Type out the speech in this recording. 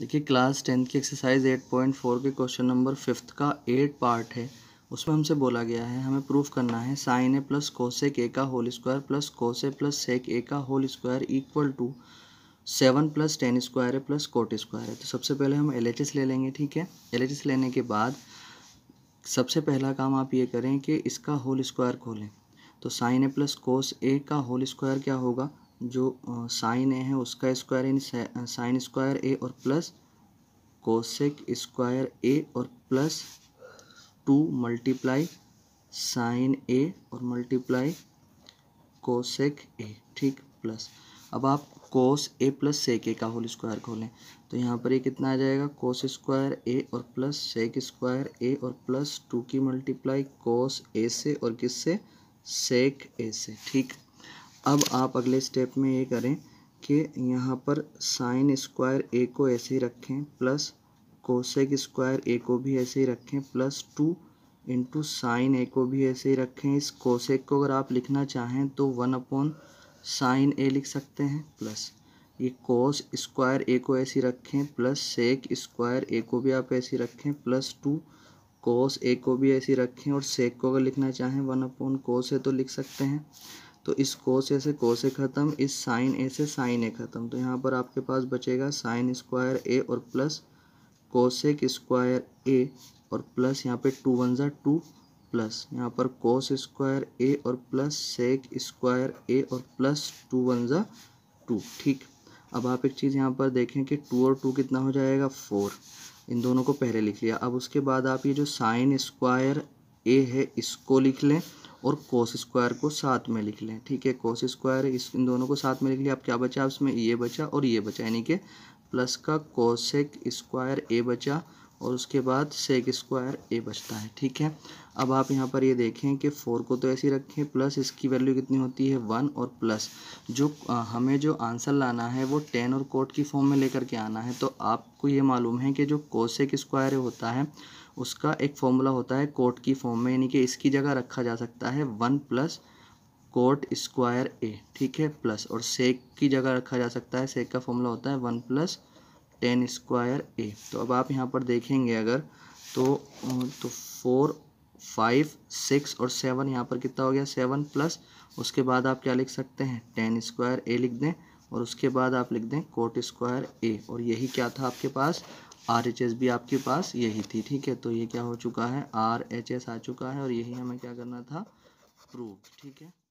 देखिए class tenth की exercise eight point four के क्वेश्चन नंबर फिफ्थ का एट पार्ट है उसमें हमसे बोला गया है हमें प्रूफ करना है sine A plus cosec A का whole square plus cos plus sec A का whole square equal to seven plus tan square है प्लस कोट स्क्वायर है तो सबसे पहले हम एल ले लेंगे ठीक है एल लेने के बाद सबसे पहला काम आप ये करें कि इसका होल स्क्वायर खोलें तो साइन ए प्लस कोस ए का होल स्क्वायर क्या होगा जो साइन ए है उसका स्क्वायर यानी साइन स्क्वायर ए और प्लस कोसेक स्क्वायर ए और plus two multiply sine A और मल्टीप्लाई कोसेक ए ठीक प्लस अब आप कोस ए प्लस सेक ए का होल स्क्वायर खोलें तो यहाँ पर ये कितना आ जाएगा कोस स्क्वायर ए और प्लस सेक स्क्वायर ए और प्लस टू की मल्टीप्लाई कोस ए से और किस से सेक ए से ठीक अब आप अगले स्टेप में ये करें कि यहाँ पर साइन स्क्वायर ए को ऐसे ही रखें प्लस कोसेक स्क्वायर ए को भी ऐसे ही रखें plus two into sine A को भी ऐसे ही रखें इस कोसेक को अगर आप लिखना चाहें तो वन अपॉन साइन ए लिख सकते हैं प्लस ये कोस स्क्वायर ए को ऐसे रखें प्लस सेक स्क्वायर ए को भी आप ऐसे रखें प्लस टू कोस ए को भी ऐसे रखें और सेक को अगर लिखना चाहें वन अपॉन कोस है तो लिख सकते हैं तो इस कोस ए से कोस ए ख़त्म इस साइन ए से साइन ए ख़त्म तो यहाँ पर आपके पास बचेगा साइन स्क्वायर ए और प्लस कोसेक स्क्वायर ए और प्लस यहाँ पे टू वन ज़ा टू प्लस यहाँ पर कोस स्क्वायर ए और प्लस सेक स्क्वायर ए और प्लस टू वन ज़ा टू ठीक अब आप एक चीज़ यहाँ पर देखें कि टू और टू कितना हो जाएगा फोर इन दोनों को पहले लिख लिया अब उसके बाद आप ये जो साइन स्क्वायर ए है इसको लिख लें और कोस स्क्वायर को साथ में लिख लें ठीक है कोस स्क्वायर इस इन दोनों को साथ में लिख लिया आप क्या बचा उसमें ये बचा और ये बचा यानी कि प्लस का कोसेक स्क्वायर ए बचा और उसके बाद सेक स्क्वायर ए बचता है ठीक है अब आप यहाँ पर ये यह देखें कि फोर को तो ऐसे रखें प्लस इसकी वैल्यू कितनी होती है वन और प्लस जो आ, हमें जो आंसर लाना है वो टेन और कोट की फॉर्म में लेकर के आना है तो आपको ये मालूम है कि जो कोसेक स्क्वायर होता है उसका एक फॉर्मूला होता है कोट की फॉर्म में यानी कि इसकी जगह रखा जा सकता है one plus cot square A ठीक है प्लस और सेक की जगह रखा जा सकता है सेक का फॉर्मूला होता है one plus tan square A तो अब आप यहाँ पर देखेंगे अगर तो तो फोर फाइव सिक्स और सेवन यहाँ पर कितना हो गया सेवन प्लस उसके बाद आप क्या लिख सकते हैं टेन स्क्वायर ए लिख दें और उसके बाद आप लिख दें कोट स्क्वायर ए और यही क्या था आपके पास आर एच एस भी आपके पास यही थी ठीक है तो ये क्या हो चुका है आर एच एस आ चुका है और यही हमें क्या करना था प्रूफ ठीक है